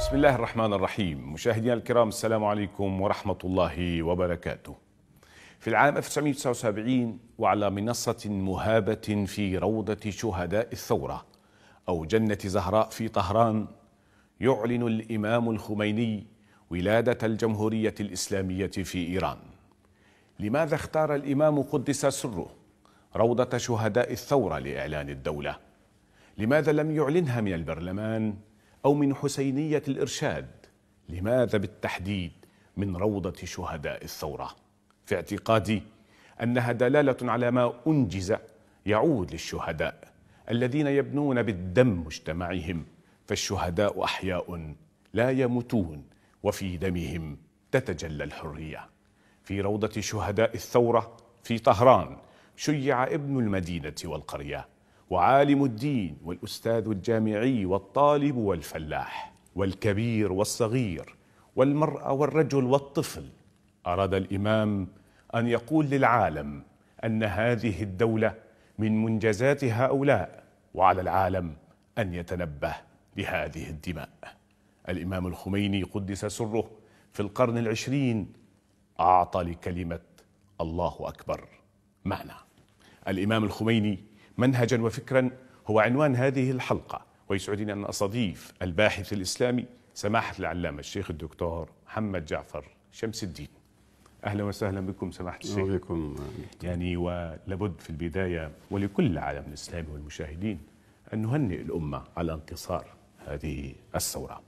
بسم الله الرحمن الرحيم مشاهدينا الكرام السلام عليكم ورحمة الله وبركاته في العام 1979 وعلى منصة مهابة في روضة شهداء الثورة أو جنة زهراء في طهران يعلن الإمام الخميني ولادة الجمهورية الإسلامية في إيران لماذا اختار الإمام قدس سره روضة شهداء الثورة لإعلان الدولة؟ لماذا لم يعلنها من البرلمان أو من حسينية الإرشاد لماذا بالتحديد من روضة شهداء الثورة في اعتقادي أنها دلالة على ما أنجز يعود للشهداء الذين يبنون بالدم مجتمعهم فالشهداء أحياء لا يموتون وفي دمهم تتجلى الحرية في روضة شهداء الثورة في طهران شيع ابن المدينة والقرية وعالم الدين والاستاذ الجامعي والطالب والفلاح والكبير والصغير والمراه والرجل والطفل اراد الامام ان يقول للعالم ان هذه الدوله من منجزات هؤلاء وعلى العالم ان يتنبه لهذه الدماء الامام الخميني قدس سره في القرن العشرين اعطى لكلمه الله اكبر معنى الامام الخميني منهجا وفكرا هو عنوان هذه الحلقة ويسعدني أن أستضيف الباحث الإسلامي سماحة العلامة الشيخ الدكتور محمد جعفر شمس الدين أهلا وسهلا بكم سماحة الشيخ بكم يعني ولابد في البداية ولكل العالم الإسلامي والمشاهدين أن نهنئ الأمة على انتصار هذه الثورة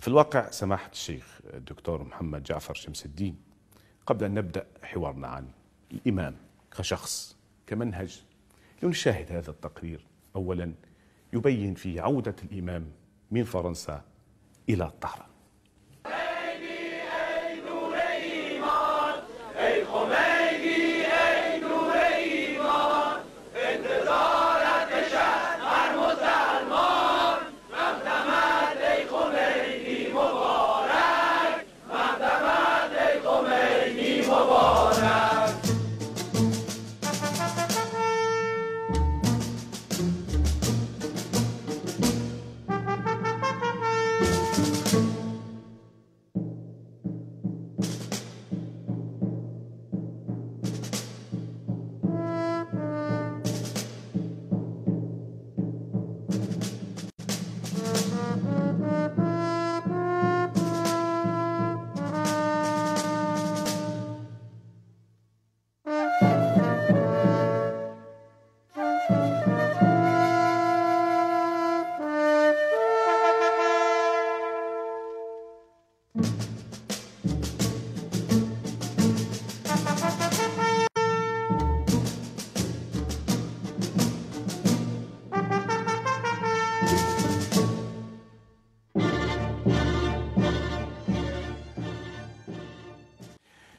في الواقع سماحة الشيخ الدكتور محمد جعفر شمس الدين قبل أن نبدأ حوارنا عن الإمام كشخص كمنهج لنشاهد هذا التقرير أولا يبين فيه عودة الإمام من فرنسا إلى طهران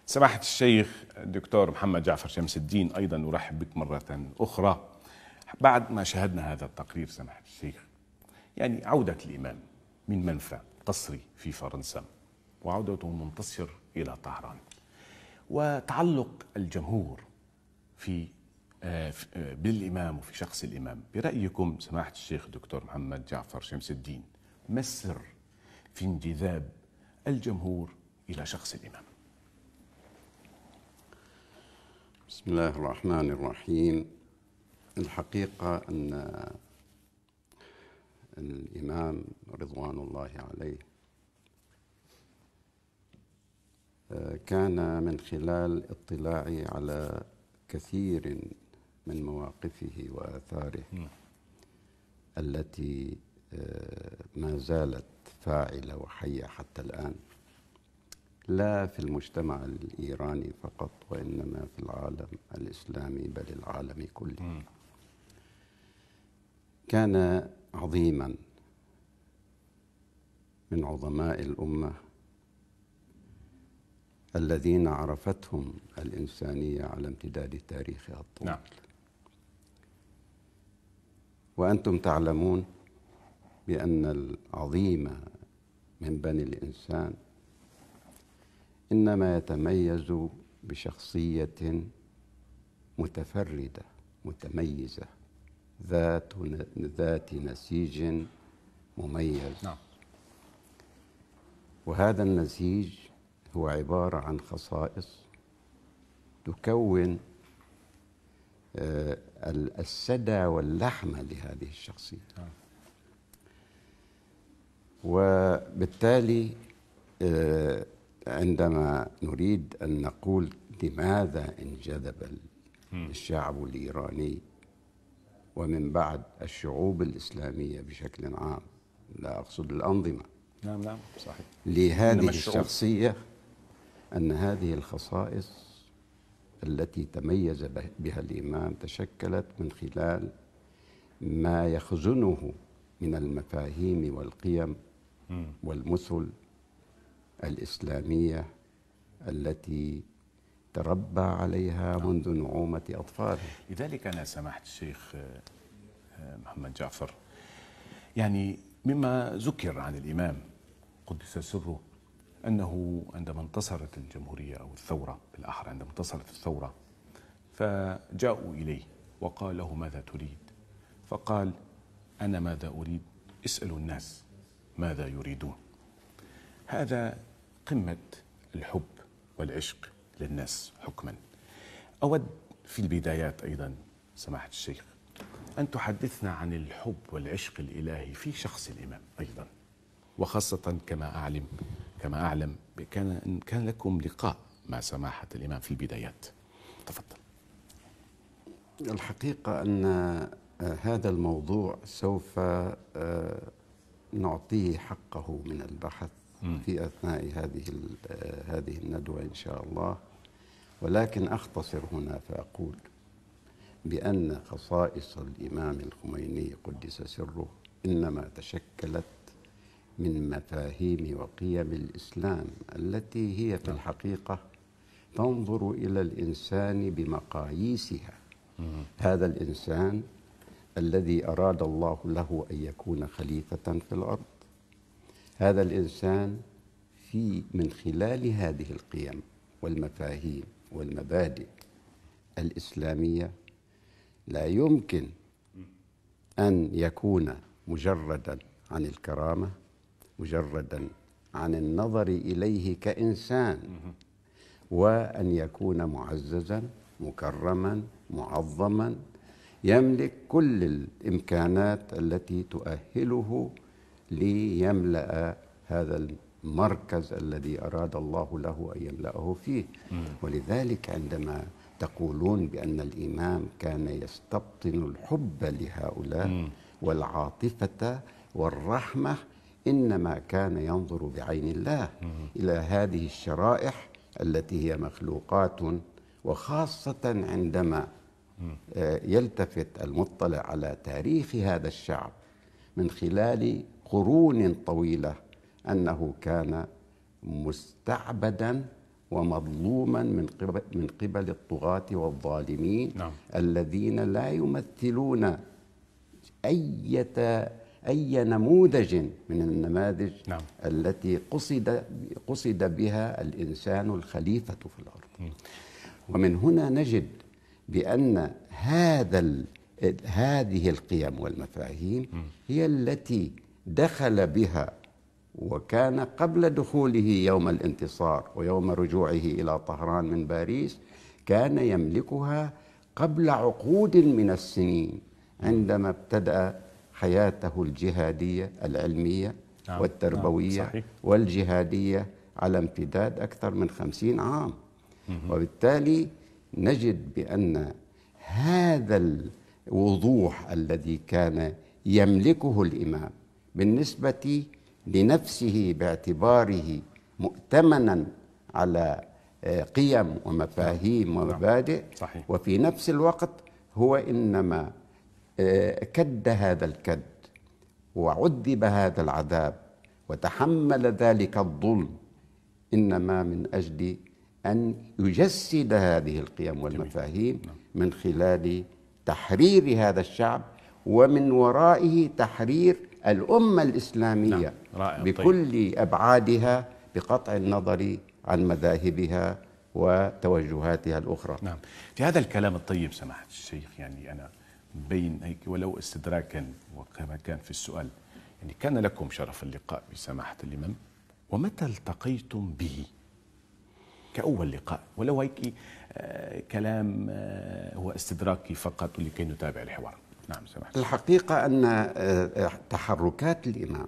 سماحة الشيخ الدكتور محمد جعفر شمس الدين أيضا أرحب بك مرة أخرى بعد ما شاهدنا هذا التقرير سماحة الشيخ يعني عودة الإمام من منفى قصري في فرنسا وعودته منتصر إلى طهران وتعلق الجمهور في آه، آه، بالإمام وفي شخص الإمام برأيكم سماحة الشيخ الدكتور محمد جعفر شمس الدين ما السر في انجذاب الجمهور إلى شخص الإمام بسم الله الرحمن الرحيم الحقيقة أن الإمام رضوان الله عليه آه، كان من خلال اطلاعي على كثير من مواقفه وآثاره التي آه، ما زالت فاعلة وحية حتى الآن لا في المجتمع الإيراني فقط وإنما في العالم الإسلامي بل العالم كله كان عظيما من عظماء الأمة الذين عرفتهم الإنسانية على امتداد تاريخها الطويل نعم. وأنتم تعلمون بأن العظيم من بني الإنسان انما يتميز بشخصيه متفرده متميزه ذات ذات نسيج مميز نعم. وهذا النسيج هو عباره عن خصائص تكون آه، السدى واللحمه لهذه الشخصيه نعم. وبالتالي آه، عندما نريد أن نقول لماذا انجذب الشعب الإيراني ومن بعد الشعوب الإسلامية بشكل عام لا أقصد الأنظمة نعم نعم صحيح لهذه الشخصية أن هذه الخصائص التي تميز بها الإمام تشكلت من خلال ما يخزنه من المفاهيم والقيم والمثل الاسلاميه التي تربى عليها منذ نعومه اطفاله. لذلك انا سمحت الشيخ آه، آه، محمد جعفر يعني مما ذكر عن الامام قدس سره انه عندما انتصرت الجمهوريه او الثوره بالاحرى عندما انتصرت الثوره فجاءوا اليه وقال له ماذا تريد؟ فقال انا ماذا اريد؟ اسالوا الناس ماذا يريدون؟ هذا قمة الحب والعشق للناس حكما أود في البدايات أيضا سماحة الشيخ أن تحدثنا عن الحب والعشق الإلهي في شخص الإمام أيضا وخاصة كما أعلم كما أعلم كان كان لكم لقاء مع سماحة الإمام في البدايات تفضل الحقيقة أن آه، هذا الموضوع سوف آه، نعطيه حقه من البحث في أثناء هذه هذه الندوة إن شاء الله ولكن أختصر هنا فأقول بأن خصائص الإمام الخميني قدس سره إنما تشكلت من مفاهيم وقيم الإسلام التي هي في نعم. الحقيقة تنظر إلى الإنسان بمقاييسها هذا الإنسان الذي أراد الله له أن يكون خليفة في الأرض هذا الانسان في من خلال هذه القيم والمفاهيم والمبادئ الاسلاميه لا يمكن ان يكون مجردا عن الكرامه مجردا عن النظر اليه كانسان وان يكون معززا مكرما معظما يملك كل الامكانات التي تؤهله ليملأ هذا المركز الذي أراد الله له أن يملأه فيه ولذلك عندما تقولون بأن الإمام كان يستبطن الحب لهؤلاء والعاطفة والرحمة إنما كان ينظر بعين الله إلى هذه الشرائح التي هي مخلوقات وخاصة عندما آه، يلتفت المطلع على تاريخ هذا الشعب من خلال قرون طويله انه كان مستعبدا ومظلوما من قبل من قبل الطغاة والظالمين نعم. الذين لا يمثلون أي أي نموذج من النماذج نعم. التي قصد قصد بها الإنسان الخليفة في الأرض ومن هنا نجد بأن هذا هذه القيم والمفاهيم هي التي دخل بها وكان قبل دخوله يوم الانتصار ويوم رجوعه الى طهران من باريس كان يملكها قبل عقود من السنين عندما ابتدا حياته الجهاديه العلميه نعم والتربويه نعم صحيح والجهاديه على امتداد اكثر من خمسين عام وبالتالي نجد بان هذا الوضوح الذي كان يملكه الامام بالنسبة لنفسه باعتباره مؤتمنا على آه، قيم ومفاهيم نعم. ومبادئ صحيح. وفي نفس الوقت هو إنما آه، كد هذا الكد وعذب هذا العذاب وتحمل ذلك الظلم إنما من أجل أن يجسد هذه القيم والمفاهيم نعم. من خلال تحرير هذا الشعب ومن ورائه تحرير الأمة الإسلامية نعم. رائع طيب. بكل طيب. أبعادها بقطع النظر عن مذاهبها وتوجهاتها الأخرى نعم في هذا الكلام الطيب سماحة الشيخ يعني أنا بين هيك ولو استدراكا وكما كان في السؤال يعني كان لكم شرف اللقاء بسماحة الإمام ومتى التقيتم به كأول لقاء ولو هيك آه، كلام آه، هو استدراكي فقط لكي نتابع الحوار نعم سمحت الحقيقة أن آه، آه، تحركات الإمام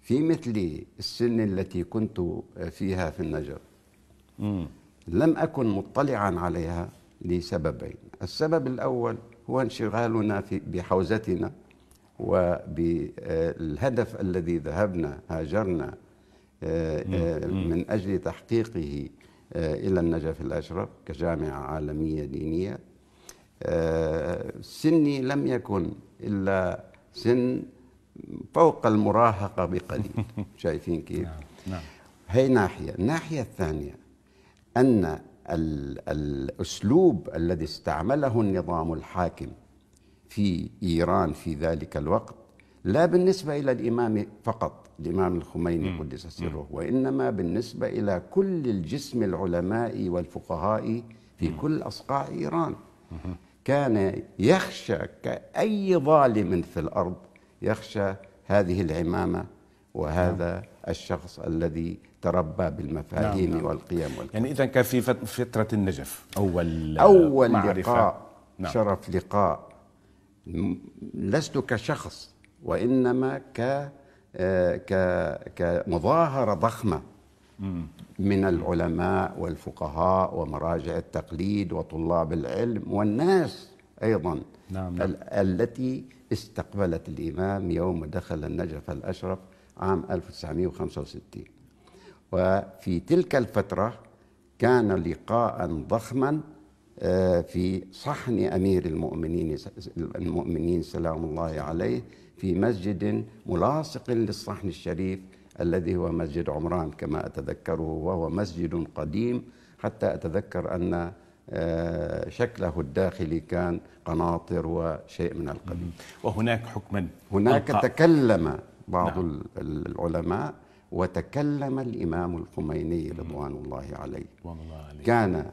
في مثل السن التي كنت آه، فيها في النجف لم أكن مطلعا عليها لسببين السبب الأول هو انشغالنا في بحوزتنا وبالهدف الذي ذهبنا هاجرنا من أجل تحقيقه إلى النجف الأشرف كجامعة عالمية دينية آه، سني لم يكن إلا سن فوق المراهقة بقليل شايفين كيف نعم،, نعم. هي ناحية الناحية الثانية أن الأسلوب الذي استعمله النظام الحاكم في إيران في ذلك الوقت لا بالنسبة إلى الإمام فقط الإمام الخميني قدس سره وإنما بالنسبة إلى كل الجسم العلماء والفقهاء في كل أصقاع إيران كان يخشى كأي ظالم في الأرض يخشى هذه العمامة وهذا نعم. الشخص الذي تربى بالمفاهيم نعم. نعم. والقيم والقيم يعني إذا كان في فترة النجف أول أول معرفة. لقاء نعم. شرف لقاء لست كشخص وإنما ك آه، كمظاهرة ضخمة من العلماء والفقهاء ومراجع التقليد وطلاب العلم والناس أيضا نعم. نعم. التي استقبلت الإمام يوم دخل النجف الأشرف عام 1965 وفي تلك الفترة كان لقاء ضخما آه، في صحن أمير المؤمنين المؤمنين سلام الله عليه في مسجد ملاصق للصحن الشريف الذي هو مسجد عمران كما أتذكره وهو مسجد قديم حتى أتذكر أن آه، شكله الداخلي كان قناطر وشيء من القديم وهناك حكما هناك ألقى. تكلم بعض نعم. العلماء وتكلم الإمام الخميني رضوان الله عليه والله عليه. كان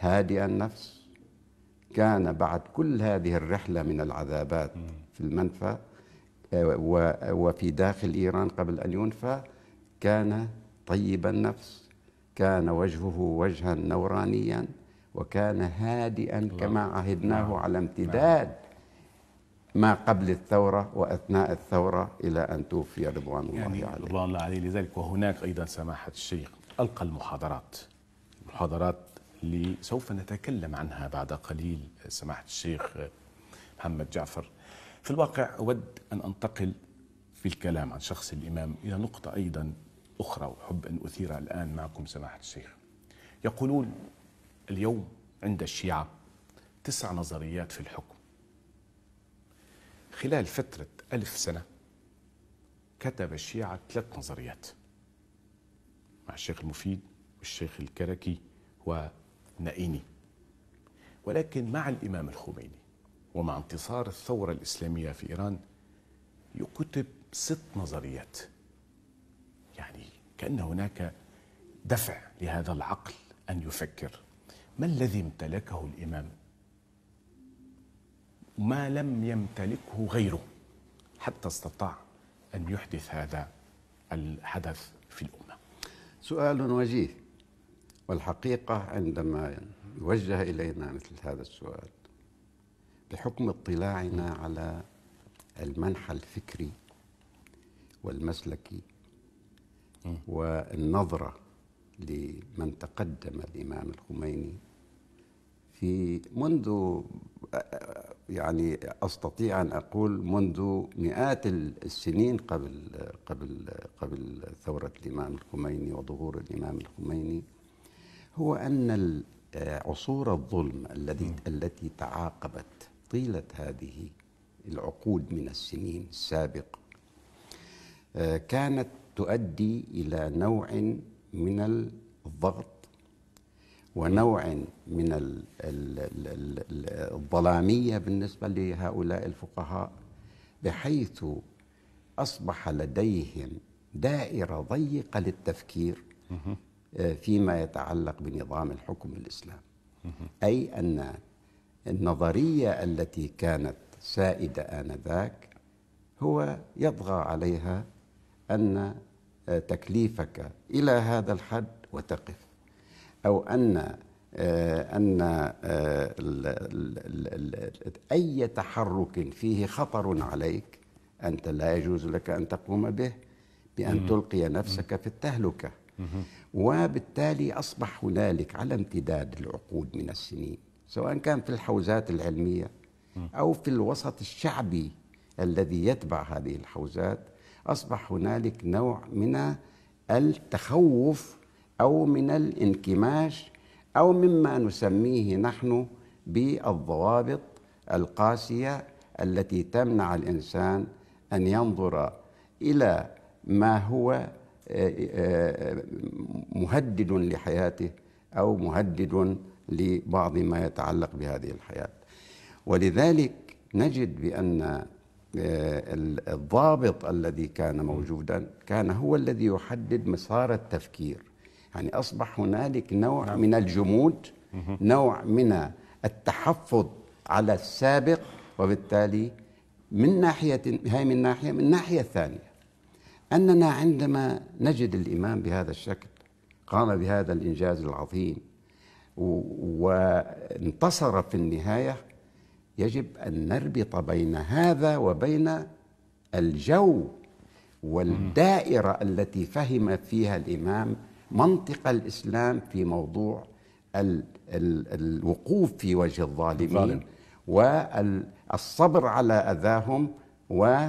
هادئ النفس كان بعد كل هذه الرحلة من العذابات في المنفى وفي داخل إيران قبل أن ينفى كان طيب النفس كان وجهه وجها نورانيا وكان هادئا كما عهدناه نعم. على نعم. امتداد ما قبل الثورة وأثناء الثورة إلى أن توفي رضوان الله يعني عليه رضوان الله عليه لذلك وهناك أيضا سماحة الشيخ ألقى المحاضرات محاضرات اللي سوف نتكلم عنها بعد قليل سماحة الشيخ محمد جعفر في الواقع أود أن أنتقل في الكلام عن شخص الإمام إلى نقطة أيضا أخرى وأحب أن أثيرها الآن معكم سماحة الشيخ يقولون اليوم عند الشيعة تسع نظريات في الحكم خلال فترة ألف سنة كتب الشيعة ثلاث نظريات مع الشيخ المفيد والشيخ الكركي ونائيني ولكن مع الإمام الخميني ومع انتصار الثورة الإسلامية في إيران يكتب ست نظريات يعني كأن هناك دفع لهذا العقل أن يفكر ما الذي امتلكه الإمام ما لم يمتلكه غيره حتى استطاع أن يحدث هذا الحدث في الأمة سؤال وجيه والحقيقة عندما يوجه إلينا مثل هذا السؤال بحكم اطلاعنا على المنحى الفكري والمسلكي والنظرة لمن تقدم الإمام الخميني في منذ يعني استطيع ان اقول منذ مئات السنين قبل قبل قبل ثوره الامام الخميني وظهور الامام الخميني هو ان عصور الظلم الذي التي تعاقبت طيلة هذه العقود من السنين السابقة آه، كانت تؤدي إلى نوع من الضغط ونوع من الظلامية بالنسبة لهؤلاء الفقهاء بحيث أصبح لديهم دائرة ضيقة للتفكير آه، فيما يتعلق بنظام الحكم الإسلامي أي أن النظرية التي كانت سائدة آنذاك هو يطغى عليها أن تكليفك إلى هذا الحد وتقف أو أن أن أي تحرك فيه خطر عليك أنت لا يجوز لك أن تقوم به بأن تلقي نفسك في التهلكة وبالتالي أصبح هنالك على امتداد العقود من السنين سواء كان في الحوزات العلمية أو في الوسط الشعبي الذي يتبع هذه الحوزات أصبح هنالك نوع من التخوف أو من الانكماش أو مما نسميه نحن بالضوابط القاسية التي تمنع الإنسان أن ينظر إلى ما هو آه، آه، آه، مهدد لحياته أو مهدد لبعض ما يتعلق بهذه الحياة ولذلك نجد بأن آه، الضابط الذي كان موجودا كان هو الذي يحدد مسار التفكير يعني أصبح هنالك نوع نعم. من الجمود نوع من التحفظ على السابق وبالتالي من ناحية هاي من ناحية من الناحية الثانية أننا عندما نجد الإمام بهذا الشكل قام بهذا الإنجاز العظيم وانتصر في النهايه يجب ان نربط بين هذا وبين الجو والدائره التي فهم فيها الامام منطق الاسلام في موضوع الوقوف في وجه الظالمين والصبر على اذاهم و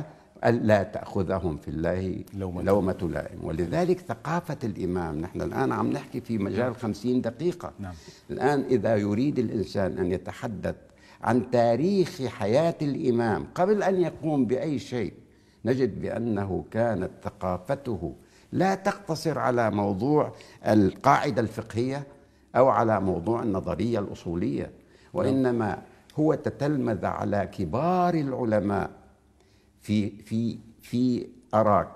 ألا تأخذهم في الله لومة, لومة لائم ولذلك ثقافة الإمام نحن الآن عم نحكي في مجال نعم. خمسين دقيقة نعم. الآن إذا يريد الإنسان أن يتحدث عن تاريخ حياة الإمام قبل أن يقوم بأي شيء نجد بأنه كانت ثقافته لا تقتصر على موضوع القاعدة الفقهية أو على موضوع النظرية الأصولية نعم. وإنما هو تتلمذ على كبار العلماء في في في أراك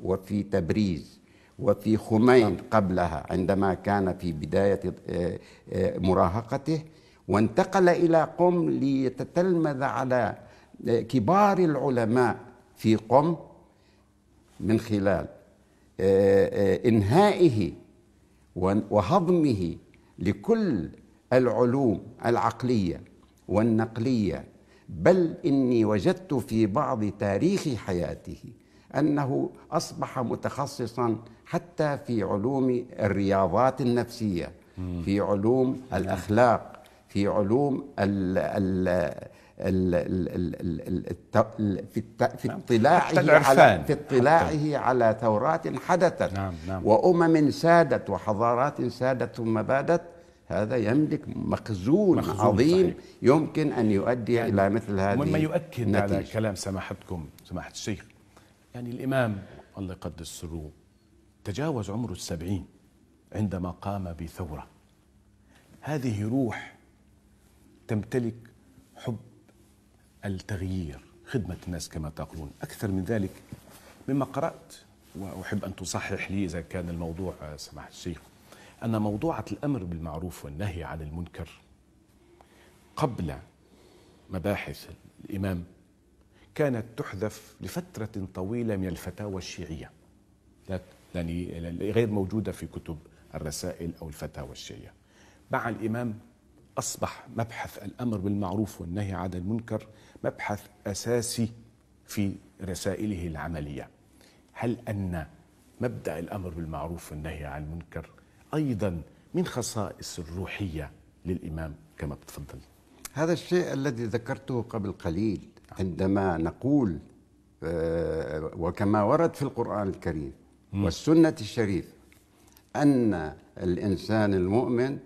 وفي تبريز وفي خمين قبلها عندما كان في بداية آه، آه، مراهقته وانتقل إلى قم ليتتلمذ على آه، كبار العلماء في قم من خلال إنهائه وهضمه لكل العلوم العقلية والنقلية بل اني وجدت في بعض تاريخ حياته انه اصبح متخصصا حتى في علوم الرياضات النفسيه في علوم الاخلاق في علوم ال ال في اطلاعه على في اطلاعه على ثورات حدثت نعم نعم وامم سادت وحضارات سادت ثم بادت هذا يملك مخزون, مخزون عظيم صحيح. يمكن أن يؤدي يعني إلى مثل هذه مما يؤكد النتيجة. على كلام سماحتكم سماحة الشيخ يعني الإمام الله يقدس سره تجاوز عمره السبعين عندما قام بثورة هذه روح تمتلك حب التغيير خدمة الناس كما تقولون أكثر من ذلك مما قرأت وأحب أن تصحح لي إذا كان الموضوع سماحة الشيخ أن موضوعة الأمر بالمعروف والنهي عن المنكر قبل مباحث الإمام كانت تحذف لفترة طويلة من الفتاوى الشيعية يعني غير موجودة في كتب الرسائل أو الفتاوى الشيعية مع الإمام أصبح مبحث الأمر بالمعروف والنهي عن المنكر مبحث أساسي في رسائله العملية هل أن مبدأ الأمر بالمعروف والنهي عن المنكر أيضا من خصائص الروحية للإمام كما تفضل هذا الشيء الذي ذكرته قبل قليل عندما نقول آه، وكما ورد في القرآن الكريم والسنة الشريف أن الإنسان المؤمن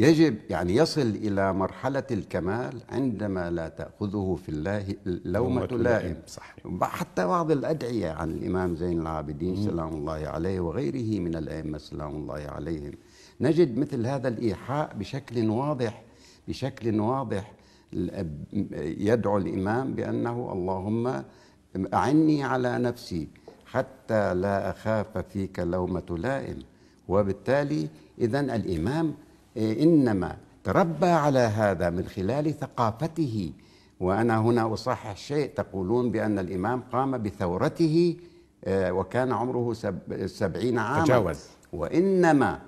يجب يعني يصل إلى مرحلة الكمال عندما لا تأخذه في الله لومة لائم صحيح. حتى بعض الأدعية عن الإمام زين العابدين مم. سلام الله عليه وغيره من الأئمة سلام الله عليهم نجد مثل هذا الإيحاء بشكل واضح بشكل واضح يدعو الإمام بأنه اللهم أعني على نفسي حتى لا أخاف فيك لومة لائم وبالتالي إذا الإمام إيه، إنما تربى على هذا من خلال ثقافته وأنا هنا أصحح شيء تقولون بأن الإمام قام بثورته آه، وكان عمره سبعين عاما تجاوز وإنما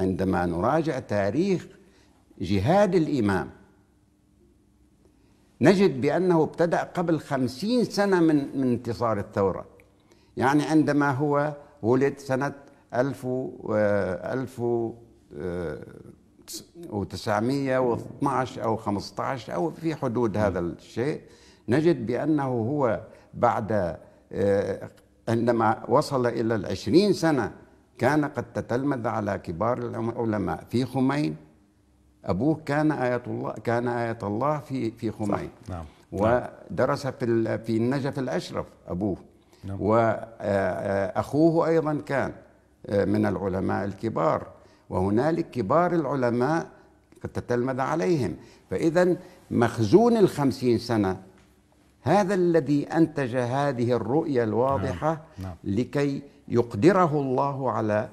عندما نراجع تاريخ جهاد الإمام نجد بأنه ابتدأ قبل خمسين سنة من, من انتصار الثورة يعني عندما هو ولد سنة ألف آه، ألف آه، 1912 أو 15 أو في حدود هذا الشيء نجد بأنه هو بعد آه، عندما وصل إلى العشرين سنة كان قد تتلمذ على كبار العلماء في خمين أبوه كان آية الله كان آية الله في في خمين نعم. ودرس في في النجف الأشرف أبوه نعم. وأخوه آه، آه، أيضا كان من العلماء الكبار وهنالك كبار العلماء تتلمذ عليهم فإذا مخزون الخمسين سنة هذا الذي أنتج هذه الرؤية الواضحة نعم. نعم. لكي يقدره الله على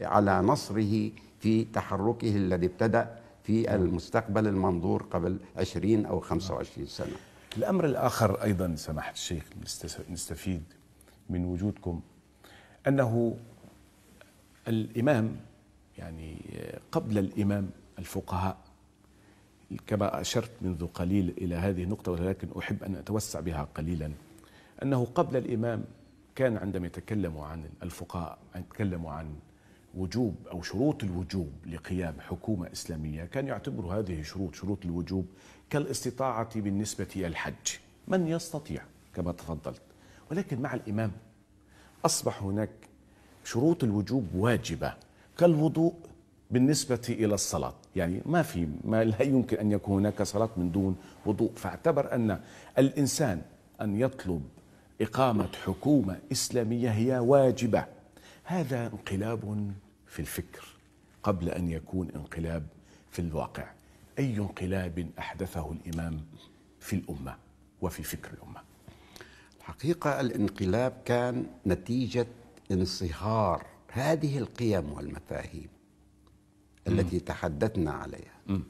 على نصره في تحركه الذي ابتدأ في نعم. المستقبل المنظور قبل 20 أو 25 نعم. سنة الأمر الآخر أيضا سماحة الشيخ نستفيد من وجودكم أنه الإمام يعني آه, قبل الإمام الفقهاء كما أشرت منذ قليل إلى هذه النقطة ولكن أحب أن أتوسع بها قليلا أنه قبل الإمام كان عندما يتكلموا عن الفقهاء يتكلموا عن وجوب أو شروط الوجوب لقيام حكومة إسلامية كان يعتبر هذه شروط شروط الوجوب كالاستطاعة بالنسبة إلى الحج من يستطيع كما تفضلت ولكن مع الإمام أصبح هناك شروط الوجوب واجبة كالوضوء بالنسبة إلى الصلاة يعني ما في ما لا يمكن أن يكون هناك صلاة من دون وضوء فاعتبر أن الإنسان أن يطلب إقامة حكومة إسلامية هي واجبة هذا انقلاب في الفكر قبل أن يكون انقلاب في الواقع أي انقلاب أحدثه الإمام في الأمة وفي فكر الأمة الحقيقة الانقلاب كان نتيجة انصهار هذه القيم والمفاهيم التي تحدثنا عليها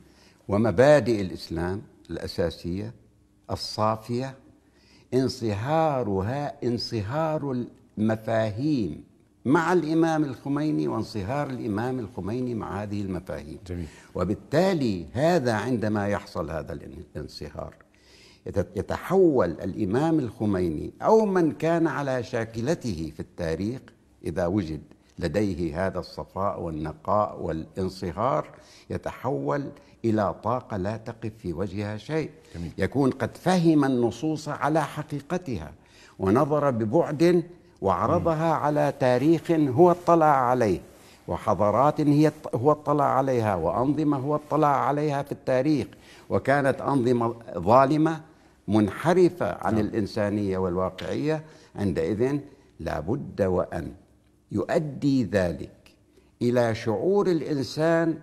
ومبادئ الإسلام الأساسية الصافية انصهارها انصهار المفاهيم مع الإمام الخميني وانصهار الإمام الخميني مع هذه المفاهيم جميل. وبالتالي هذا عندما يحصل هذا الانصهار يتحول الإمام الخميني أو من كان على شاكلته في التاريخ إذا وجد لديه هذا الصفاء والنقاء والانصهار يتحول الى طاقه لا تقف في وجهها شيء جميل. يكون قد فهم النصوص على حقيقتها ونظر ببعد وعرضها على تاريخ هو اطلع عليه وحضارات هي هو اطلع عليها وانظمه هو اطلع عليها في التاريخ وكانت انظمه ظالمه منحرفه عن نعم. الانسانيه والواقعيه عندئذ لابد وان يؤدي ذلك الى شعور الانسان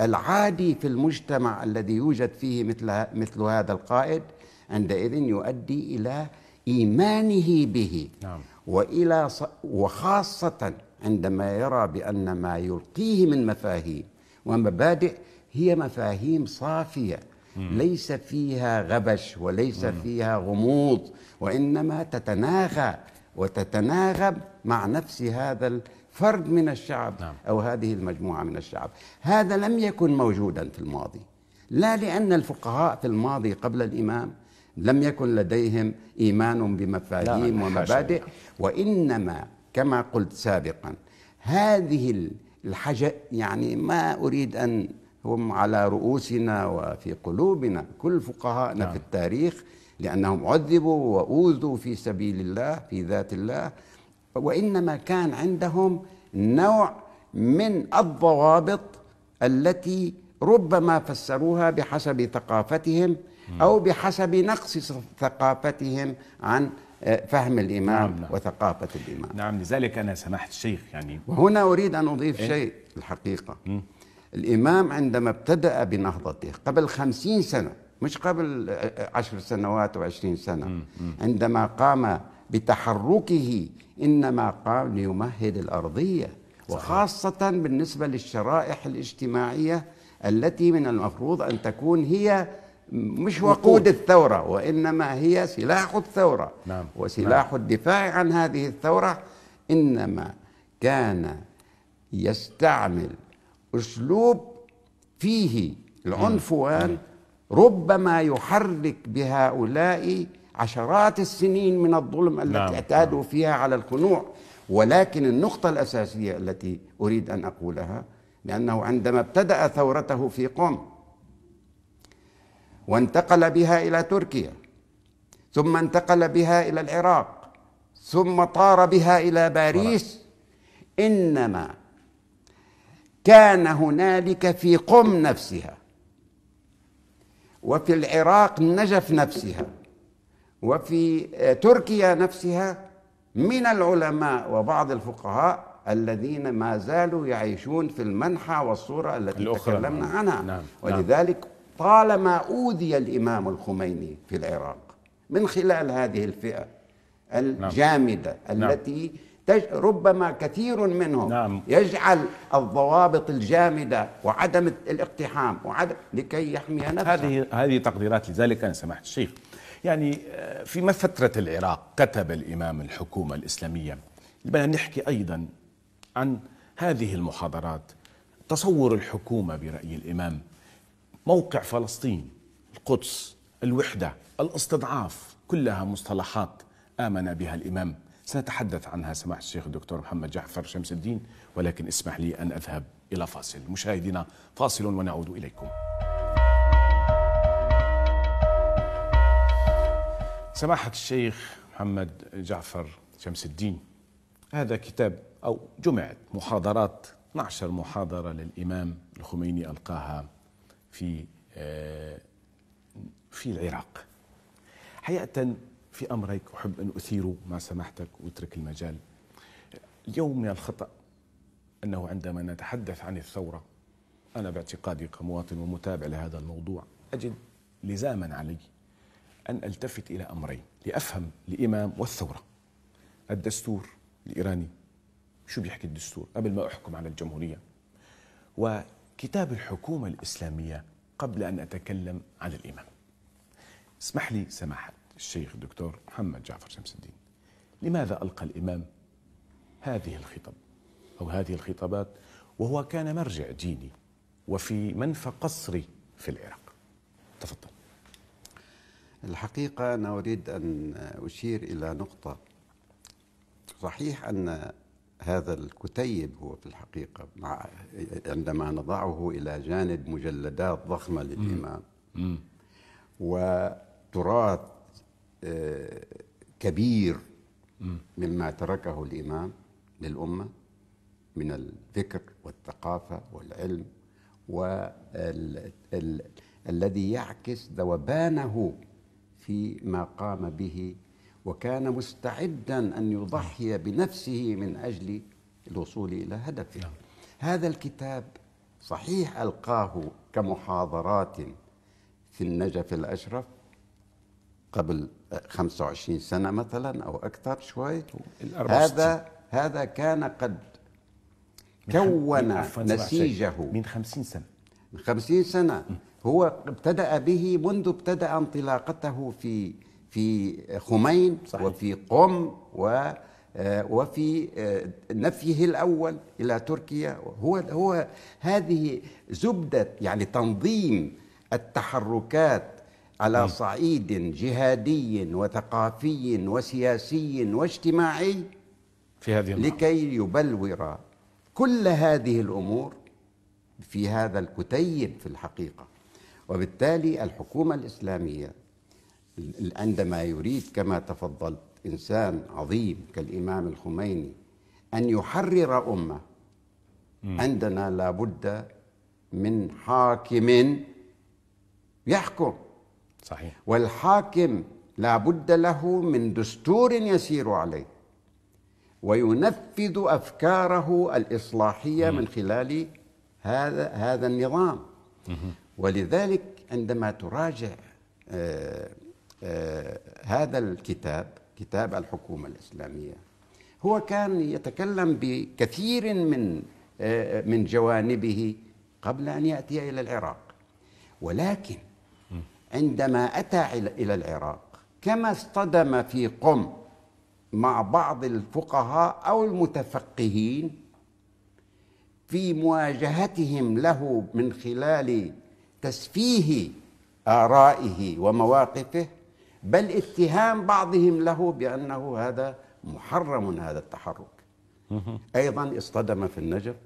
العادي في المجتمع الذي يوجد فيه مثل مثل هذا القائد عندئذ يؤدي الى ايمانه به نعم. والى وخاصه عندما يرى بان ما يلقيه من مفاهيم ومبادئ هي مفاهيم صافيه مم. ليس فيها غبش وليس مم. فيها غموض وانما تتناغى وتتناغم مع نفس هذا الفرد من الشعب نعم. أو هذه المجموعة من الشعب هذا لم يكن موجودا في الماضي لا لأن الفقهاء في الماضي قبل الإمام لم يكن لديهم إيمان بمفاهيم ومبادئ وإنما كما قلت سابقا هذه الحاجة يعني ما أريد أن هم على رؤوسنا وفي قلوبنا كل فقهاءنا نعم. في التاريخ لأنهم عذبوا وأوذوا في سبيل الله في ذات الله وإنما كان عندهم نوع من الضوابط التي ربما فسروها بحسب ثقافتهم أو بحسب نقص ثقافتهم عن آه، فهم الإمام نعم نعم. وثقافة الإمام نعم لذلك أنا سمحت الشيخ يعني وهنا أريد أن أضيف إيه؟ شيء الحقيقة م. الإمام عندما ابتدأ بنهضته قبل خمسين سنة مش قبل آه، عشر سنوات وعشرين سنة عندما قام بتحركه إنما قام ليمهد الأرضية صحيح. وخاصة بالنسبة للشرائح الاجتماعية التي من المفروض أن تكون هي مش وقود, الثورة وإنما هي سلاح الثورة نعم. وسلاح نعم. الدفاع عن هذه الثورة إنما كان يستعمل أسلوب فيه العنفوان مم. ربما يحرك بهؤلاء عشرات السنين من الظلم التي نعم. اعتادوا نعم. فيها على الخنوع ولكن النقطة الأساسية التي أريد أن أقولها لأنه عندما ابتدأ ثورته في قم وانتقل بها إلى تركيا ثم انتقل بها إلى العراق ثم طار بها إلى باريس إنما كان هنالك في قم نفسها وفي العراق نجف نفسها وفي آه، تركيا نفسها من العلماء وبعض الفقهاء الذين ما زالوا يعيشون في المنحى والصورة التي الأخرى. تكلمنا نعم. عنها نعم. ولذلك طالما أوذي الإمام الخميني في العراق من خلال هذه الفئة نعم. الجامدة نعم. التي نعم. ربما كثير منهم نعم. يجعل الضوابط الجامده وعدم الاقتحام وعدم لكي يحمي نفسه هذه هذه تقديرات لذلك انا سمحت الشيخ يعني آه، في فتره العراق كتب الامام الحكومه الاسلاميه بدنا نحكي ايضا عن هذه المحاضرات تصور الحكومه براي الامام موقع فلسطين القدس الوحده الاستضعاف كلها مصطلحات امن بها الامام سنتحدث عنها سماحة الشيخ الدكتور محمد جعفر شمس الدين ولكن اسمح لي أن أذهب إلى فاصل مشاهدينا فاصل ونعود إليكم سماحة الشيخ محمد جعفر شمس الدين هذا كتاب أو جمعت محاضرات 12 محاضرة للإمام الخميني ألقاها في آه، في العراق حقيقة في أمر هيك أحب أن أثيره مع سماحتك وأترك المجال اليوم من الخطأ أنه عندما نتحدث عن الثورة أنا باعتقادي كمواطن ومتابع لهذا الموضوع أجد لزاما علي أن ألتفت إلى أمرين لأفهم الإمام والثورة الدستور الإيراني شو بيحكي الدستور قبل ما أحكم على الجمهورية وكتاب الحكومة الإسلامية قبل أن أتكلم عن الإمام اسمح لي سماحة الشيخ الدكتور محمد جعفر شمس الدين لماذا ألقى الإمام هذه الخطب أو هذه الخطابات وهو كان مرجع ديني وفي منفى قصري في العراق تفضل الحقيقة أنا أريد أن أشير إلى نقطة صحيح أن هذا الكتيب هو في الحقيقة مع عندما نضعه إلى جانب مجلدات ضخمة للإمام وتراث كبير مما تركه الإمام للأمة من الفكر والثقافة والعلم والذي يعكس ذوبانه فيما قام به وكان مستعدا أن يضحي بنفسه من أجل الوصول إلى هدفه نعم. هذا الكتاب صحيح ألقاه كمحاضرات في النجف الأشرف قبل 25 سنه مثلا او اكثر شوي هذا هذا كان قد كون نسيجه من 50 سنه من 50 سنه هو ابتدا به منذ ابتدا انطلاقته في في خمين صحيح. وفي قم و آه، وفي آه، نفيه الاول الى تركيا هو هو هذه زبده يعني تنظيم التحركات على صعيد جهادي وثقافي وسياسي واجتماعي في هذه لكي يبلور كل هذه الأمور في هذا الكتيب في الحقيقة وبالتالي الحكومة الإسلامية عندما يريد كما تفضلت إنسان عظيم كالإمام الخميني أن يحرر أمة عندنا لابد من حاكم يحكم صحيح والحاكم لا بد له من دستور يسير عليه وينفذ افكاره الاصلاحيه مم. من خلال هذا هذا النظام مم. ولذلك عندما تراجع آآ آه، آآ آه، هذا الكتاب كتاب الحكومه الاسلاميه هو كان يتكلم بكثير من آه، من جوانبه قبل ان ياتي الى العراق ولكن عندما أتى إلى العراق كما اصطدم في قم مع بعض الفقهاء أو المتفقهين في مواجهتهم له من خلال تسفيه آرائه ومواقفه بل اتهام بعضهم له بأنه هذا محرم هذا التحرك أيضا اصطدم في النجف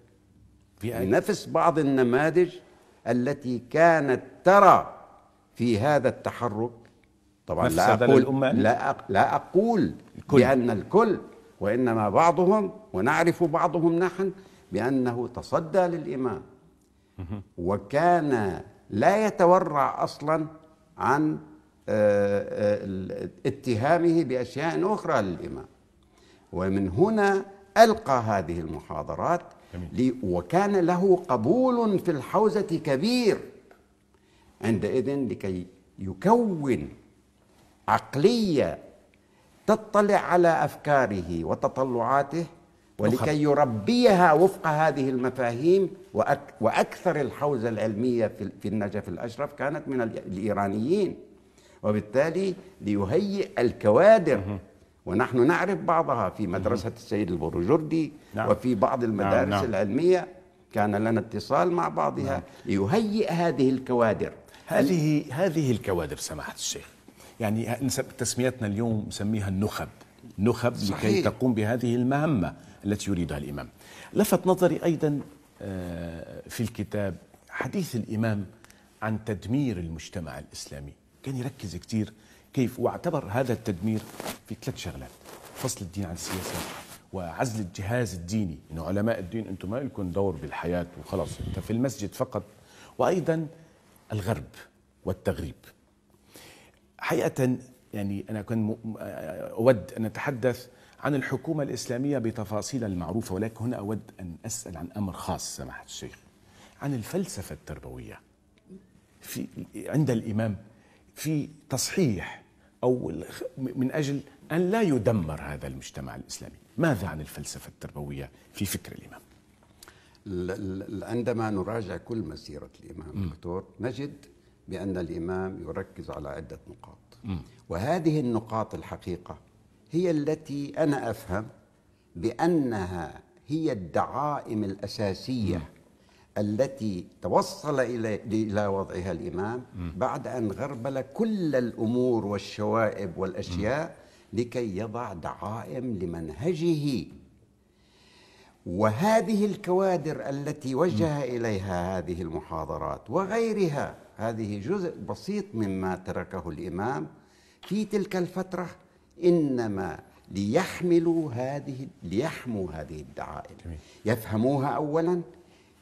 في نفس بعض النماذج التي كانت ترى في هذا التحرك طبعا لا أقول يعني؟ لا, أق لا أقول الكل. بأن الكل وإنما بعضهم ونعرف بعضهم نحن بأنه تصدى للإمام وكان لا يتورع أصلا عن آه، آه، اتهامه بأشياء أخرى للإمام ومن هنا ألقى هذه المحاضرات وكان له قبول في الحوزة كبير عندئذ لكي يكون عقليه تطلع على افكاره وتطلعاته ولكي يربيها وفق هذه المفاهيم وأك واكثر الحوزه العلميه في النجف الاشرف كانت من الايرانيين وبالتالي ليهيئ الكوادر ونحن نعرف بعضها في مدرسه السيد البروجردي نعم. وفي بعض نعم، المدارس نعم. العلميه كان لنا اتصال مع بعضها نعم. ليهيئ هذه الكوادر هذه هذه الكوادر سماحه الشيخ يعني تسميتنا اليوم نسميها النخب نخب صحيح. لكي تقوم بهذه المهمه التي يريدها الامام لفت نظري ايضا آه، في الكتاب حديث الامام عن تدمير المجتمع الاسلامي كان يركز كثير كيف واعتبر هذا التدمير في ثلاث شغلات فصل الدين عن السياسه وعزل الجهاز الديني انه علماء الدين انتم ما لكم دور بالحياه وخلاص انت في المسجد فقط وايضا الغرب والتغريب حقيقة يعني أنا كنت آه، أود أن أتحدث عن الحكومة الإسلامية بتفاصيل المعروفة ولكن هنا أود أن أسأل عن أمر خاص سماحة الشيخ عن الفلسفة التربوية في عند الإمام في تصحيح أو من أجل أن لا يدمر هذا المجتمع الإسلامي ماذا عن الفلسفة التربوية في فكر الإمام عندما نراجع كل مسيرة الإمام م. دكتور نجد بأن الإمام يركز على عدة نقاط م. وهذه النقاط الحقيقة هي التي أنا أفهم بأنها هي الدعائم الأساسية م. التي توصل إلى إلى وضعها الإمام بعد أن غربل كل الأمور والشوائب والأشياء لكي يضع دعائم لمنهجه وهذه الكوادر التي وجه اليها هذه المحاضرات وغيرها هذه جزء بسيط مما تركه الامام في تلك الفتره انما ليحملوا هذه ليحموا هذه الدعائم يفهموها اولا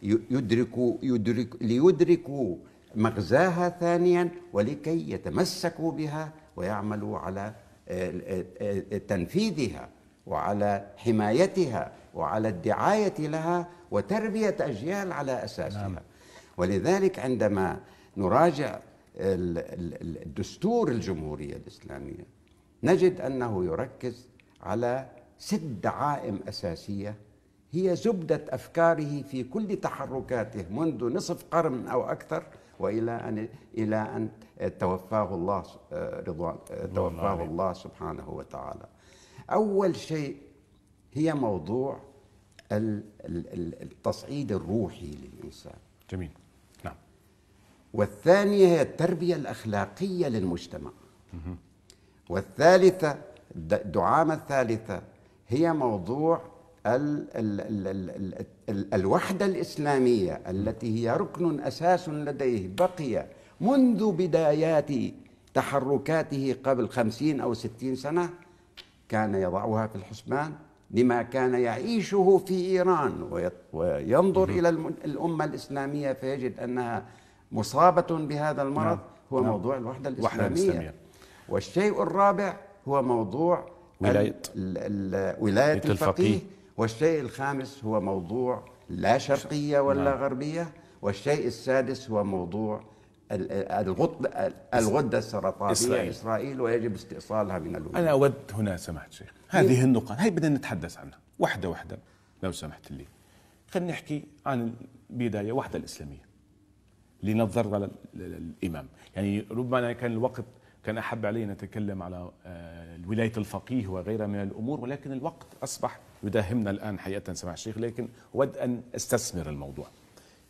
يدركوا يدرك ليدركوا مغزاها ثانيا ولكي يتمسكوا بها ويعملوا على آه، آه، آه، تنفيذها وعلى حمايتها وعلى الدعاية لها وتربية أجيال على أساسها نعم. ولذلك عندما نراجع الدستور الجمهورية الإسلامية نجد أنه يركز على ست دعائم أساسية هي زبدة أفكاره في كل تحركاته منذ نصف قرن أو أكثر وإلى أن إلى أن توفاه الله آه، رضوان آه، توفاه الله سبحانه وتعالى أول شيء هي موضوع التصعيد الروحي للإنسان جميل نعم والثانية هي التربية الأخلاقية للمجتمع مه. والثالثة الدعامة الثالثة هي موضوع الوحدة الإسلامية التي هي ركن أساس لديه بقي منذ بدايات تحركاته قبل خمسين أو ستين سنة كان يضعها في الحسبان لما كان يعيشه في إيران وينظر إلى الأمة الإسلامية فيجد أنها مصابة بهذا المرض نعم. هو نعم. موضوع الوحدة الإسلامية والشيء الرابع هو موضوع ولاية ولاية الفقيه والشيء الخامس هو موضوع لا شرقية ولا نعم. غربية والشيء السادس هو موضوع الغده الغده السرطانيه إسرائيل. اسرائيل ويجب استئصالها من الوجود انا اود هنا سمحت شيخ هذه إيه؟ النقاط هي بدنا نتحدث عنها واحده واحده لو سمحت لي خلينا نحكي عن البدايه واحده الاسلاميه لنظر للإمام الامام يعني ربما كان الوقت كان احب علي نتكلم على آه، ولايه الفقيه وغيرها من الامور ولكن الوقت اصبح يداهمنا الان حقيقه سمع الشيخ لكن اود ان استثمر الموضوع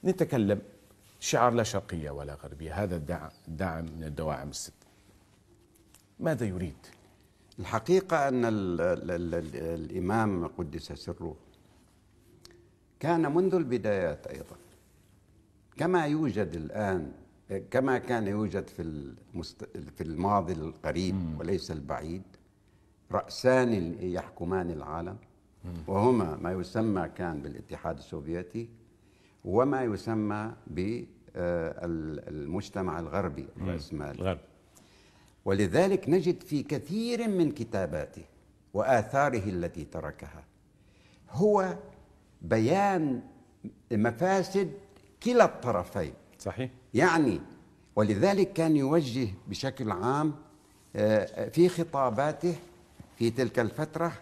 نتكلم شعار لا شرقية ولا غربية هذا الدعم, الدعم من الدواعم الست ماذا يريد؟ الحقيقة أن الـ الـ الـ الـ الإمام قدس سره كان منذ البدايات أيضا كما يوجد الآن كما كان يوجد في المست... في الماضي القريب مم. وليس البعيد رأسان يحكمان العالم وهما ما يسمى كان بالاتحاد السوفيتي وما يسمى آه، المجتمع الغربي الرأسمالي ولذلك نجد في كثير من كتاباته وآثاره التي تركها هو بيان مفاسد كلا الطرفين صحيح يعني ولذلك كان يوجه بشكل عام آه، في خطاباته في تلك الفترة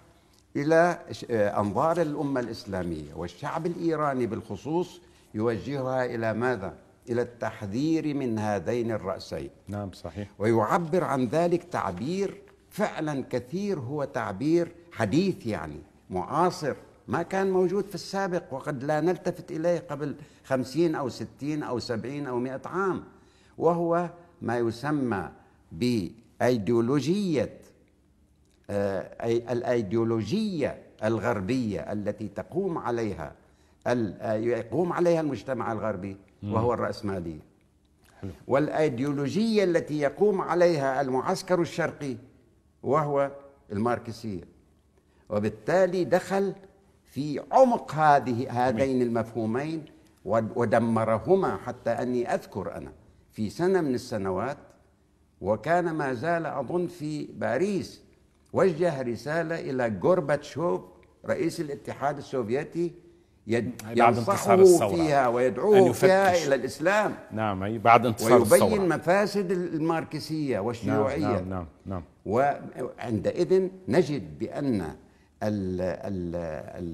إلى آه، أنظار الأمة الإسلامية والشعب الإيراني بالخصوص يوجهها إلى ماذا؟ إلى التحذير من هذين الرأسين نعم صحيح ويعبر عن ذلك تعبير فعلا كثير هو تعبير حديث يعني معاصر ما كان موجود في السابق وقد لا نلتفت إليه قبل خمسين أو ستين أو سبعين أو مئة عام وهو ما يسمى بأيديولوجية آه، أي الأيديولوجية الغربية التي تقوم عليها آه، يقوم عليها المجتمع الغربي وهو الرأسمالية والأيديولوجية التي يقوم عليها المعسكر الشرقي وهو الماركسية وبالتالي دخل في عمق هذه هذين المفهومين ودمرهما حتى أني أذكر أنا في سنة من السنوات وكان ما زال أظن في باريس وجه رسالة إلى غورباتشوف رئيس الاتحاد السوفيتي ينصحه فيها ويدعوه فيها إلى الإسلام نعم أي بعد انتصار ويبين الثورة. مفاسد الماركسية نعم، والشيوعية نعم نعم نعم وعندئذ نجد بأن ال ال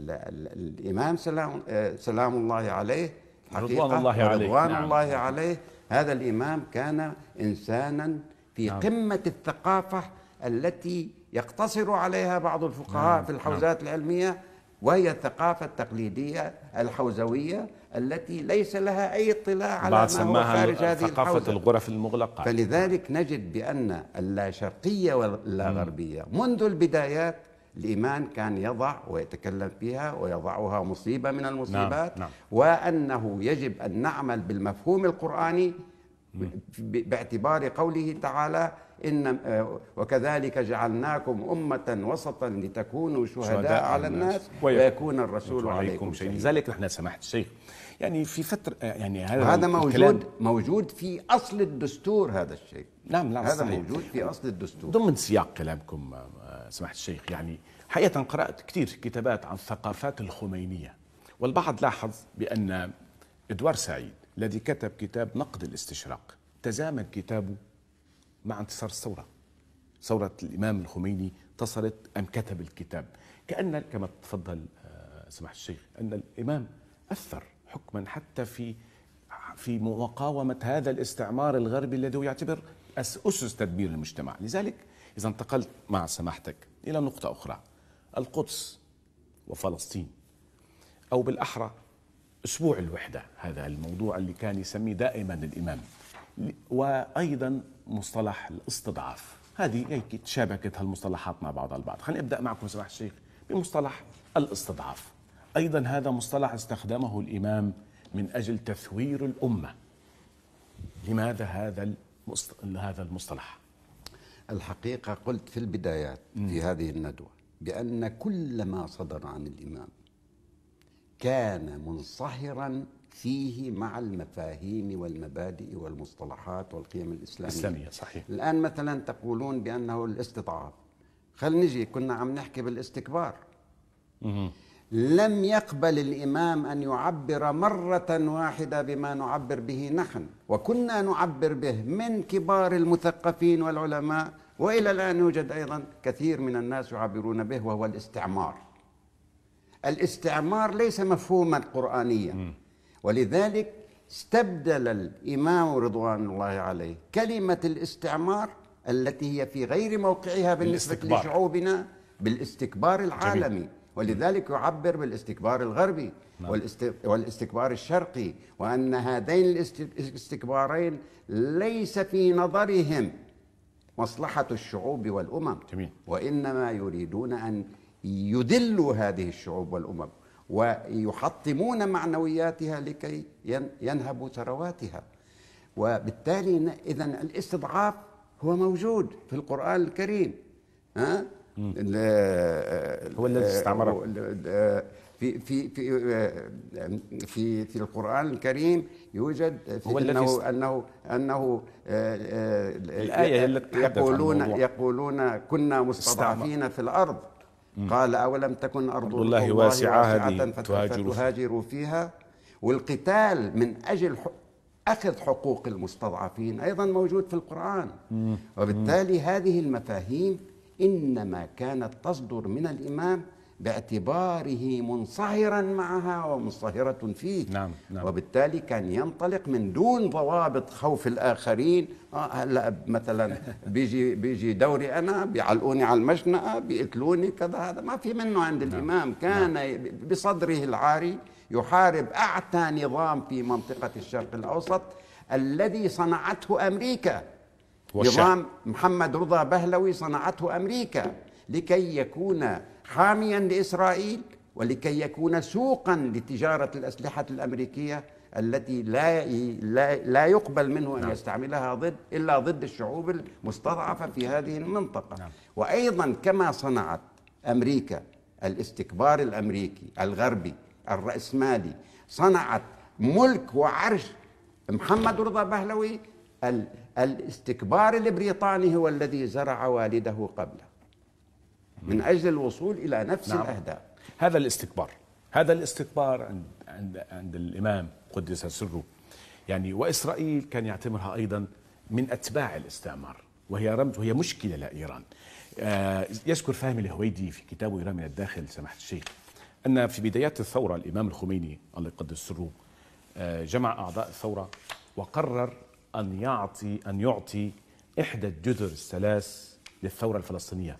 ال ال الإمام سلام, سلام الله عليه رضوان الله عليه رضوان نعم. الله نعم، نعم. عليه هذا الإمام كان إنسانا في نعم. قمة الثقافة التي يقتصر عليها بعض الفقهاء نعم. في الحوزات نعم. العلمية وهي الثقافة التقليدية الحوزوية التي ليس لها أي اطلاع على ما هو خارج هذه ثقافة الغرف المغلقة فلذلك نجد بأن اللاشرقية واللاغربية منذ البدايات الإيمان كان يضع ويتكلم فيها ويضعها مصيبة من المصيبات نعم. نعم. وأنه يجب أن نعمل بالمفهوم القرآني باعتبار قوله تعالى إن آه، وكذلك جعلناكم أمة وسطا لتكونوا شهداء, شهداء على الناس طيب. ويكون الرسول عليكم شيء لذلك نحن سمحت الشيخ يعني في فترة آه، يعني هذا هذا موجود موجود في أصل الدستور هذا الشيء نعم نعم هذا صحيح. موجود في أصل الدستور ضمن سياق كلامكم آه، سمحت الشيخ يعني حقيقة قرأت كثير كتابات عن الثقافات الخمينية والبعض لاحظ بأن إدوار سعيد الذي كتب كتاب نقد الاستشراق تزامن كتابه مع انتصار الثورة ثورة الإمام الخميني انتصرت أم كتب الكتاب كأن كما تفضل آه، سماحة الشيخ أن الإمام أثر حكما حتى في في مقاومة هذا الاستعمار الغربي الذي هو يعتبر أسس تدمير المجتمع لذلك إذا انتقلت مع سماحتك إلى نقطة أخرى القدس وفلسطين أو بالأحرى أسبوع الوحدة هذا الموضوع اللي كان يسميه دائما الإمام وايضا مصطلح الاستضعاف هذه هيك يعني تشابكت هالمصطلحات مع بعضها البعض خلينا ابدا معكم سماحه الشيخ بمصطلح الاستضعاف ايضا هذا مصطلح استخدمه الامام من اجل تثوير الامه لماذا هذا هذا المصطلح الحقيقه قلت في البدايات في هذه الندوه بان كل ما صدر عن الامام كان منصهرا فيه مع المفاهيم والمبادئ والمصطلحات والقيم الإسلامية الإسلامية صحيح الآن مثلا تقولون بأنه الاستطعاب خل نجي كنا عم نحكي بالاستكبار مه. لم يقبل الإمام أن يعبر مرة واحدة بما نعبر به نحن وكنا نعبر به من كبار المثقفين والعلماء وإلى الآن يوجد أيضا كثير من الناس يعبرون به وهو الاستعمار الاستعمار ليس مفهوما قرآنيا ولذلك استبدل الإمام رضوان الله عليه كلمة الاستعمار التي هي في غير موقعها بالنسبة الاستكبار. لشعوبنا بالاستكبار العالمي جميل. ولذلك يعبر بالاستكبار الغربي نعم. والاستكبار الشرقي وأن هذين الاستكبارين ليس في نظرهم مصلحة الشعوب والأمم جميل. وإنما يريدون أن يدلوا هذه الشعوب والأمم ويحطمون معنوياتها لكي ينهبوا ثرواتها وبالتالي إذا الاستضعاف هو موجود في القرآن الكريم ها؟ هو الذي استعمره في في في في في القرآن الكريم يوجد في هو أنه, انه انه انه الآية التي يقولون يقولون كنا مستضعفين في الأرض قال أولم تكن أرض الله, واسعة, فتهاجروا فتهاجر فيها والقتال من أجل أخذ حقوق المستضعفين أيضا موجود في القرآن وبالتالي هذه المفاهيم إنما كانت تصدر من الإمام باعتباره منصهرا معها ومنصهرة فيه نعم نعم وبالتالي كان ينطلق من دون ضوابط خوف الآخرين آه، هلا مثلا بيجي بيجي دوري أنا بيعلقوني على المشنقة بيقتلوني كذا هذا ما في منه عند نعم الإمام نعم. كان نعم بصدره العاري يحارب أعتى نظام في منطقة الشرق الأوسط الذي صنعته أمريكا والشعب. نظام محمد رضا بهلوي صنعته أمريكا لكي يكون حاميا لاسرائيل ولكي يكون سوقا لتجاره الاسلحه الامريكيه التي لا لا لا يقبل منه ان نعم. يستعملها ضد الا ضد الشعوب المستضعفه في هذه المنطقه نعم. وايضا كما صنعت امريكا الاستكبار الامريكي الغربي الراسمالي صنعت ملك وعرش محمد رضا بهلوي الاستكبار البريطاني هو الذي زرع والده قبله من أجل الوصول إلى نفس نعم. الأهداف هذا الاستكبار هذا الاستكبار عند, عند, عند الإمام قدس سره يعني وإسرائيل كان يعتبرها أيضا من أتباع الاستعمار وهي رمز وهي مشكلة لإيران آه، يذكر فهمي الهويدي في كتابه إيران من الداخل سمحت الشيخ أن في بدايات الثورة الإمام الخميني الله يقدس سره آه، جمع أعضاء الثورة وقرر أن يعطي أن يعطي إحدى الجزر الثلاث للثورة الفلسطينية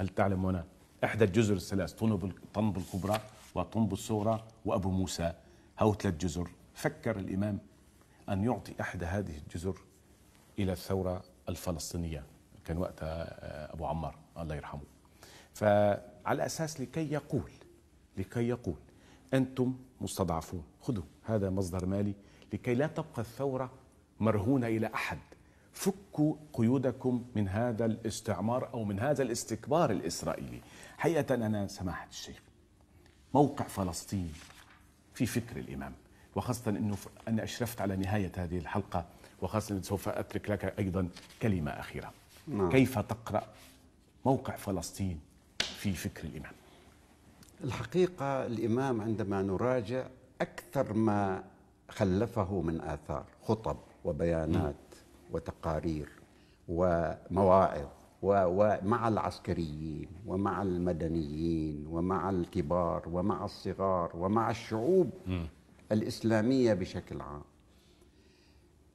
هل تعلمون إحدى الجزر الثلاث طنب طنب الكبرى وطنب الصغرى وأبو موسى هو ثلاث جزر فكر الإمام أن يعطي احدى هذه الجزر إلى الثورة الفلسطينية كان وقتها آه، أبو عمار الله يرحمه فعلى أساس لكي يقول لكي يقول أنتم مستضعفون خذوا هذا مصدر مالي لكي لا تبقى الثورة مرهونة إلى أحد فكوا قيودكم من هذا الاستعمار أو من هذا الاستكبار الإسرائيلي حقيقة أنا سماحة الشيخ موقع فلسطين في فكر الإمام وخاصة أنه أنا أشرفت على نهاية هذه الحلقة وخاصة سوف أترك لك أيضا كلمة أخيرة نعم. كيف تقرأ موقع فلسطين في فكر الإمام الحقيقة الإمام عندما نراجع أكثر ما خلفه من آثار خطب وبيانات وتقارير ومواعظ ومع العسكريين ومع المدنيين ومع الكبار ومع الصغار ومع الشعوب م. الإسلامية بشكل عام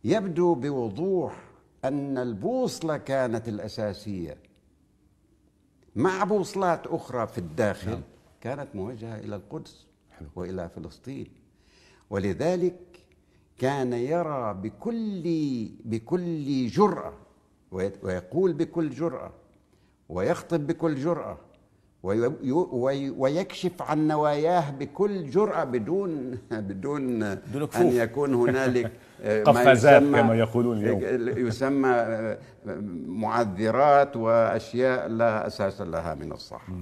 يبدو بوضوح أن البوصلة كانت الأساسية مع بوصلات أخرى في الداخل نعم. كانت موجهة إلى القدس وإلى فلسطين ولذلك كان يرى بكل بكل جرأة ويقول بكل جرأة ويخطب بكل جرأة ويكشف عن نواياه بكل جرأة بدون بدون أن يكون هنالك آه، قفازات كما يقولون اليوم يسمى آه، معذرات وأشياء لا أساس لها من الصحة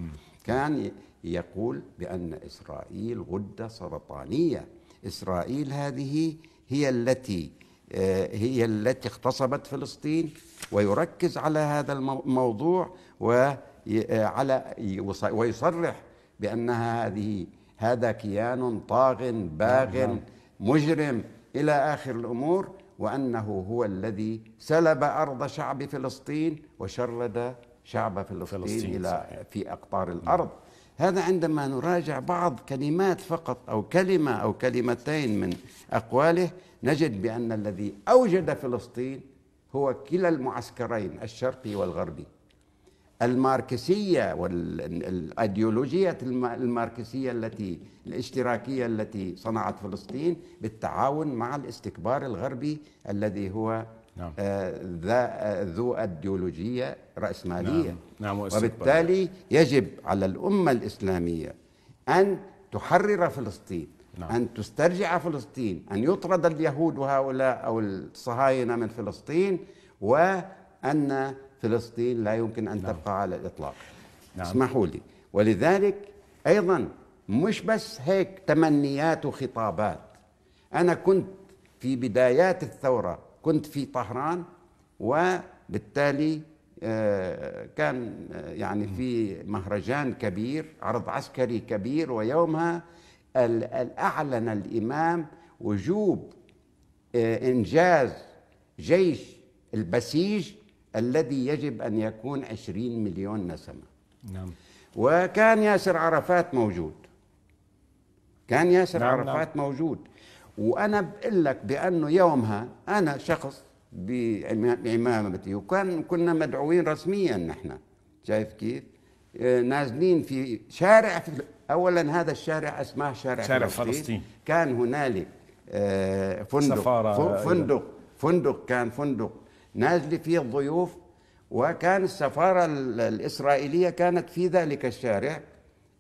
كان يقول بأن إسرائيل غدة سرطانية إسرائيل هذه هي التي آه، هي التي اغتصبت فلسطين ويركز على هذا الموضوع وعلى آه، ويصرح بانها هذه هذا كيان طاغ باغ نعم. مجرم الى اخر الامور وانه هو الذي سلب ارض شعب فلسطين وشرد شعب فلسطين, فلسطين الى في اقطار نعم. الارض هذا عندما نراجع بعض كلمات فقط او كلمه او كلمتين من اقواله نجد بان الذي اوجد فلسطين هو كلا المعسكرين الشرقي والغربي الماركسيه والايديولوجيه الماركسيه التي الاشتراكيه التي صنعت فلسطين بالتعاون مع الاستكبار الغربي الذي هو نعم. آه، ذا آه، ذو أديولوجية رأسمالية نعم. نعم وبالتالي يجب على الأمة الإسلامية أن تحرر فلسطين نعم. أن تسترجع فلسطين أن يطرد اليهود وهؤلاء أو الصهاينة من فلسطين وأن فلسطين لا يمكن أن نعم. تبقى على الإطلاق نعم. اسمحوا لي ولذلك أيضا مش بس هيك تمنيات وخطابات أنا كنت في بدايات الثورة كنت في طهران وبالتالي آه، كان آه، يعني في مهرجان كبير عرض عسكري كبير ويومها أعلن الإمام وجوب آه، إنجاز جيش البسيج الذي يجب أن يكون 20 مليون نسمة نعم. وكان ياسر عرفات موجود كان ياسر نعم عرفات نعم. موجود وانا بقول لك بانه يومها انا شخص بعمامتي وكان كنا مدعوين رسميا نحن شايف كيف آه، نازلين في شارع في اولا هذا الشارع اسماه شارع, شارع فلسطين. فلسطين كان هنالك آه، فندق سفارة فندق فندق كان فندق نازل فيه الضيوف وكان السفارة الإسرائيلية كانت في ذلك الشارع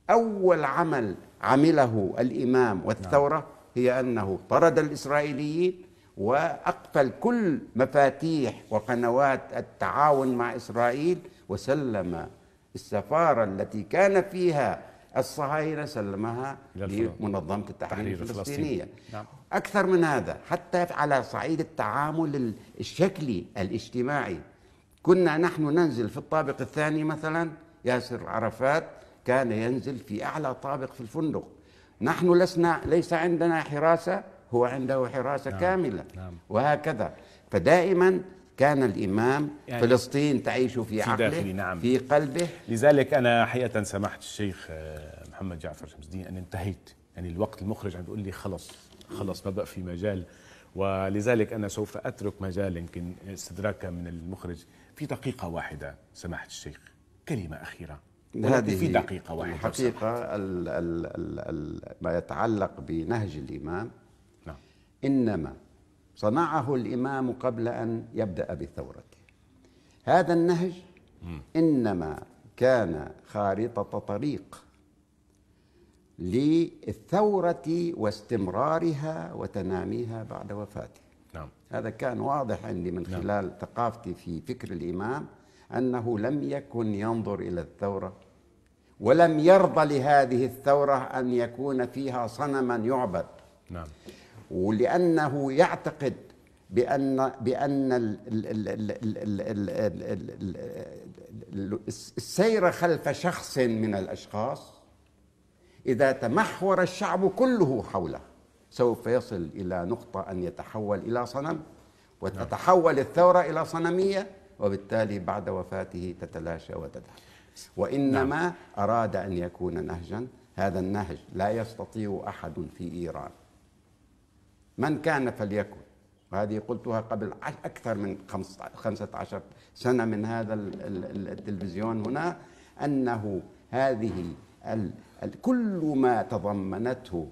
أول عمل عمله الإمام نعم. والثورة نعم. هي أنه طرد الإسرائيليين وأقفل كل مفاتيح وقنوات التعاون مع إسرائيل وسلم السفارة التي كان فيها الصهاينة سلمها لمنظمة التحرير الفلسطينية نعم. أكثر من هذا حتى على صعيد التعامل الشكلي الاجتماعي كنا نحن ننزل في الطابق الثاني مثلا ياسر عرفات كان ينزل في أعلى طابق في الفندق نحن لسنا ليس عندنا حراسة هو عنده حراسة نعم. كاملة نعم. وهكذا فدائما كان الإمام يعني فلسطين تعيش في, في عقله نعم. في قلبه لذلك أنا حقيقة سمحت الشيخ آه، محمد جعفر شمس الدين أن انتهيت يعني الوقت المخرج عم بيقول لي خلص خلص ما بقى في مجال ولذلك أنا سوف أترك مجال يمكن استدراكا من المخرج في دقيقة واحدة سماحة الشيخ كلمة أخيرة هذه في دقيقة واحدة الحقيقة ال ال ال الـ ما يتعلق بنهج الإمام نعم. إنما صنعه الإمام قبل أن يبدأ بالثورة هذا النهج م. إنما كان خارطة طريق للثورة واستمرارها وتناميها بعد وفاته نعم. هذا كان واضح عندي من نعم. خلال نعم. ثقافتي في فكر الإمام أنه لم يكن ينظر إلى الثورة ولم يرضى لهذه الثورة أن يكون فيها صنما يعبد نعم ولأنه يعتقد بأن بأن السير خلف شخص من الأشخاص إذا تمحور الشعب كله حوله سوف يصل إلى نقطة أن يتحول إلى صنم نعم. وتتحول الثورة إلى صنمية وبالتالي بعد وفاته تتلاشى وتذهب وإنما نعم. أراد أن يكون نهجا هذا النهج لا يستطيع أحد في إيران من كان فليكن وهذه قلتها قبل أكثر من 15 سنة من هذا التلفزيون هنا أنه هذه كل ما تضمنته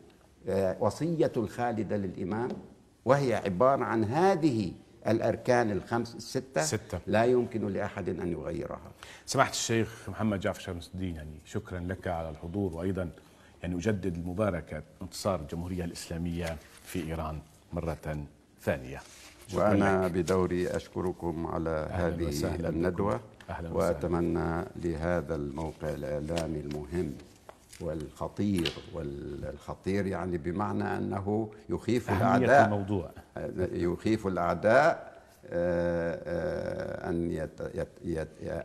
آه، وصية الخالدة للإمام وهي عبارة عن هذه الأركان الخمس الستة ستة. لا يمكن لأحد أن يغيرها سماحة الشيخ محمد جعفر شمس الدين يعني شكرا لك على الحضور وأيضا يعني أجدد المباركة انتصار الجمهورية الإسلامية في إيران مرة ثانية وأنا لك. بدوري أشكركم على هذه الندوة وأتمنى لهذا الموقع الإعلامي المهم والخطير والخطير يعني بمعنى انه يخيف الاعداء الموضوع آه، يخيف الاعداء آه، آه، ان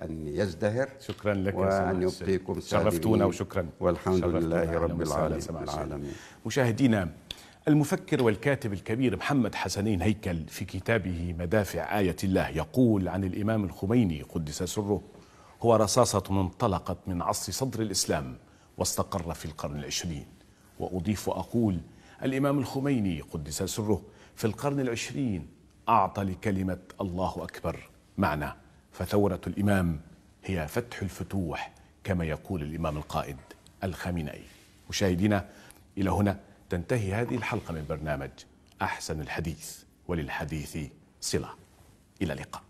ان يزدهر شكرا لك وان يبقيكم شرفتونا وشكرا والحمد لله رب العالمين مشاهدينا المفكر والكاتب الكبير محمد حسنين هيكل في كتابه مدافع آية الله يقول عن الإمام الخميني قدس سره هو رصاصة انطلقت من عص صدر الإسلام واستقر في القرن العشرين وأضيف وأقول الإمام الخميني قدس سره في القرن العشرين أعطى لكلمة الله أكبر معنى فثورة الإمام هي فتح الفتوح كما يقول الإمام القائد الخامنئي مشاهدينا إلى هنا تنتهي هذه الحلقة من برنامج أحسن الحديث وللحديث صلة إلى اللقاء